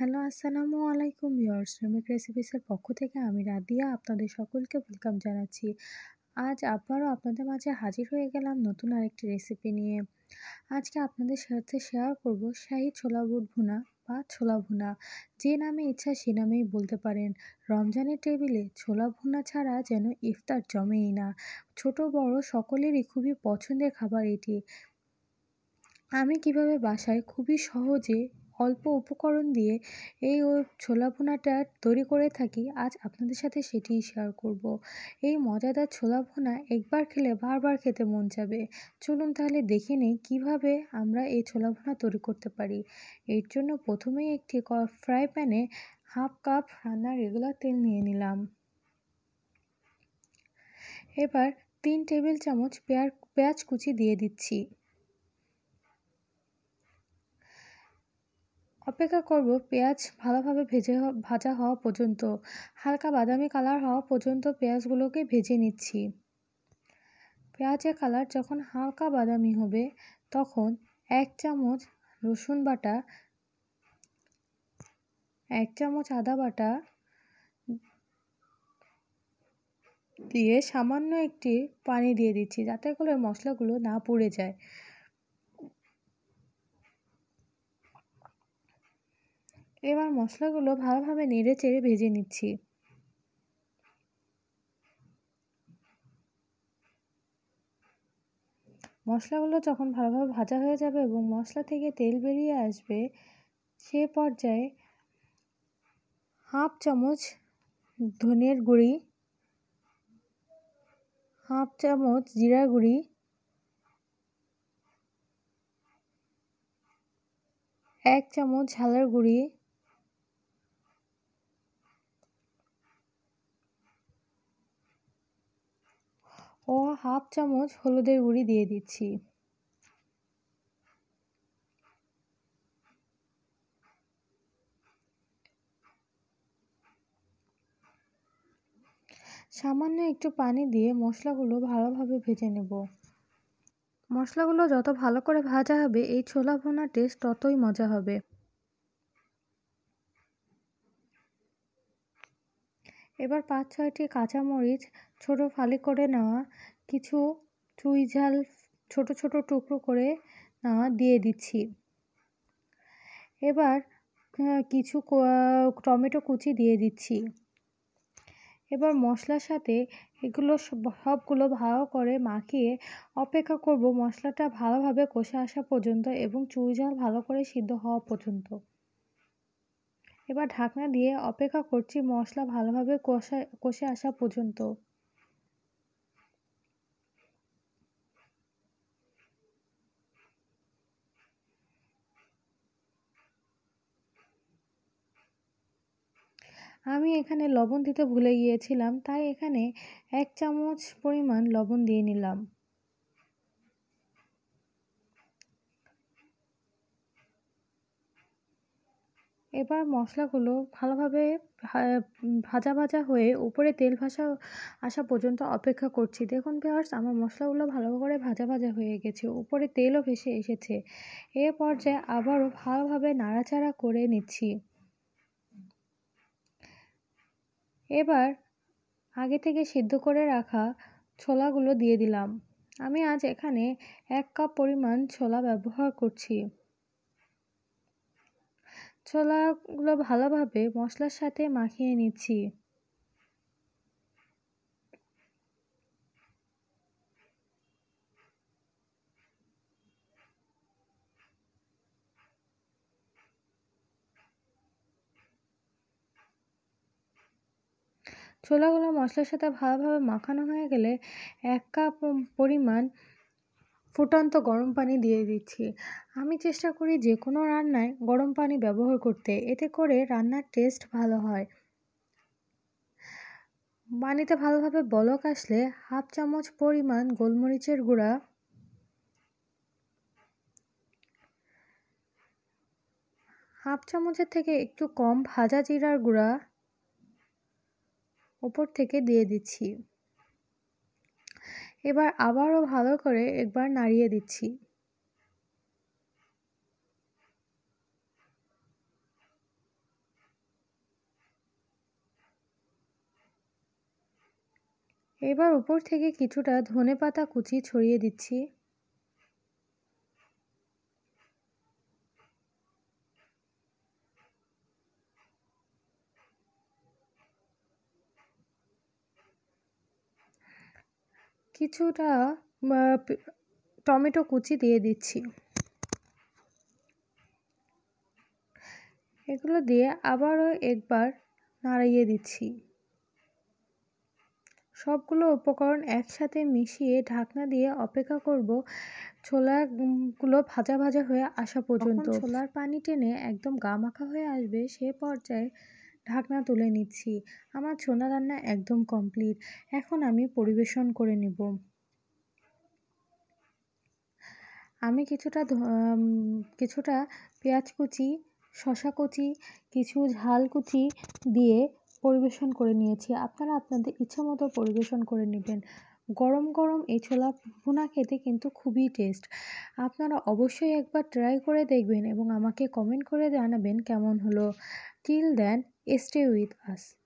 Hello আসসালামু আলাইকুম viewers শ্রমিক রেসিপিসের পক্ষ থেকে আমি রাদিয়া আপনাদের সকলকে ওয়েলকাম জানাচ্ছি আজ আবারও আপনাদের মাঝে হাজির হয়ে গেলাম নতুন আরেকটি রেসিপি নিয়ে আজকে আপনাদের সাথে শেয়ার করব শাহী ছোলা বুট ভুনা বা ছোলা ভুনা যে নামে ইচ্ছা সে নামেই বলতে পারেন রমজানের টেবিলে ছোলা ভুনা ছাড়া যেন ইফতার জমেই না ছোট বড় সকলেরই খুবই পছন্দের খাবার এটি আমি কিভাবে বাসায় খুবই সহজে অল্প উপকরণ দিয়ে এই ও ছোলা ভোনাটা তৈরি করে থাকি আজ আপনাদের সাথে সেটিই শেয়ার করব। এই মজাদার ছোলা ভোনা একবার খেলে বারবার খেতে মন যাবে চলুন তাহলে দেখে নিই কীভাবে আমরা এই ছোলা ভোনা তৈরি করতে পারি এর জন্য প্রথমেই একটি ফ্রাই প্যানে হাফ কাপ রান্নার রেগুলার তেল নিয়ে নিলাম এবার তিন টেবিল চামচ পেঁয়াজ কুচি দিয়ে দিচ্ছি অপেক্ষা করব পেঁয়াজ ভালোভাবে ভেজে ভাজা হওয়া পর্যন্ত হালকা বাদামি কালার হওয়া পর্যন্ত পেঁয়াজগুলোকে ভেজে নিচ্ছি পেঁয়াজের কালার যখন হালকা বাদামি হবে তখন এক চামচ রসুন বাটা এক চামচ আদা বাটা দিয়ে সামান্য একটি পানি দিয়ে দিচ্ছি যাতে করে মশলাগুলো না পুড়ে যায় এবার মশলাগুলো ভালোভাবে নেড়ে চেড়ে ভেজে নিচ্ছি মশলাগুলো যখন ভালোভাবে ভাজা হয়ে যাবে এবং মশলা থেকে তেল বেরিয়ে আসবে সে পর্যায়ে হাফ চামচ ধনের গুঁড়ি হাফ চামচ জিরা গুঁড়ি এক চামচ ঝালের গুঁড়ি ও হাফ চামচ হলুদের গুঁড়ি দিয়ে দিচ্ছি সামান্য একটু পানি দিয়ে মশলাগুলো ভালোভাবে ভেজে নেব মশলাগুলো যত ভালো করে ভাজা হবে এই ছোলা ভোনা টেস্ট ততই মজা হবে এবার পাঁচ ছয়টি কাঁচামরিচ ছোট ফালি করে নেওয়া কিছু চুই ঝাল ছোট ছোট টুকরো করে নেওয়া দিয়ে দিচ্ছি এবার কিছু টমেটো কুচি দিয়ে দিচ্ছি এবার মশলার সাথে এগুলো সবগুলো ভালো করে মাখিয়ে অপেক্ষা করব মশলাটা ভালোভাবে কষে আসা পর্যন্ত এবং চুই ঝাল ভালো করে সিদ্ধ হওয়া পর্যন্ত এবার ঢাকনা দিয়ে অপেক্ষা করছি মশলা ভালোভাবে কষা কষে আসা পর্যন্ত আমি এখানে লবণ দিতে ভুলে গিয়েছিলাম তাই এখানে এক চামচ পরিমাণ লবণ দিয়ে নিলাম এবার মশলাগুলো ভালোভাবে ভাজা ভাজা হয়ে উপরে তেল ভাসা আসা পর্যন্ত অপেক্ষা করছি দেখুন পেয়ার্স আমার মশলাগুলো ভালো করে ভাজা ভাজা হয়ে গেছে উপরে তেলও ভেসে এসেছে এ পর্যায়ে আবারও ভালোভাবে নাড়াচাড়া করে নিচ্ছি এবার আগে থেকে সিদ্ধ করে রাখা ছোলাগুলো দিয়ে দিলাম আমি আজ এখানে এক কাপ পরিমাণ ছোলা ব্যবহার করছি ছোলাগুলো ভালোভাবে মশলার সাথে মাখিয়ে নিচ্ছি ছোলাগুলো মশলার সাথে ভালোভাবে মাখানো হয়ে গেলে এক কাপ পরিমাণ ফুটন্ত গরম পানি দিয়ে দিচ্ছি আমি চেষ্টা করি যে কোনো রান্নায় গরম পানি ব্যবহার করতে এতে করে রান্নার টেস্ট ভালো হয় পানিতে ভালোভাবে বলক আসলে হাফ চামচ পরিমাণ গোলমরিচের গুঁড়া হাফ চামচের থেকে একটু কম ভাজা জিরার গুঁড়া ওপর থেকে দিয়ে দিচ্ছি এবার আবারও ভালো করে একবার নাড়িয়ে দিচ্ছি এবার উপর থেকে কিছুটা ধনে পাতা কুচি ছড়িয়ে দিচ্ছি কিছুটা টমেটো কুচি দিয়ে দিচ্ছি এগুলো দিয়ে আবারও একবার নাড়াইয়ে দিচ্ছি সবগুলো উপকরণ একসাথে মিশিয়ে ঢাকনা দিয়ে অপেক্ষা করব ছোলাগুলো ভাজা ভাজা হয়ে আসা পর্যন্ত ছোলার পানি টেনে একদম গা মাখা হয়ে আসবে সে পর্যায়ে ঢাকনা তুলে নিচ্ছি আমার ছোনা রান্না একদম কমপ্লিট এখন আমি পরিবেশন করে নেব আমি কিছুটা কিছুটা পেঁয়াজ কুচি শশা কুচি কিছু ঝাল কুচি দিয়ে পরিবেশন করে নিয়েছি আপনারা আপনাদের ইচ্ছা মতো পরিবেশন করে নেবেন গরম গরম এই ছোলা ভুনা খেতে কিন্তু খুবই টেস্ট আপনারা অবশ্যই একবার ট্রাই করে দেখবেন এবং আমাকে কমেন্ট করে জানাবেন কেমন হলো till then Stay with us.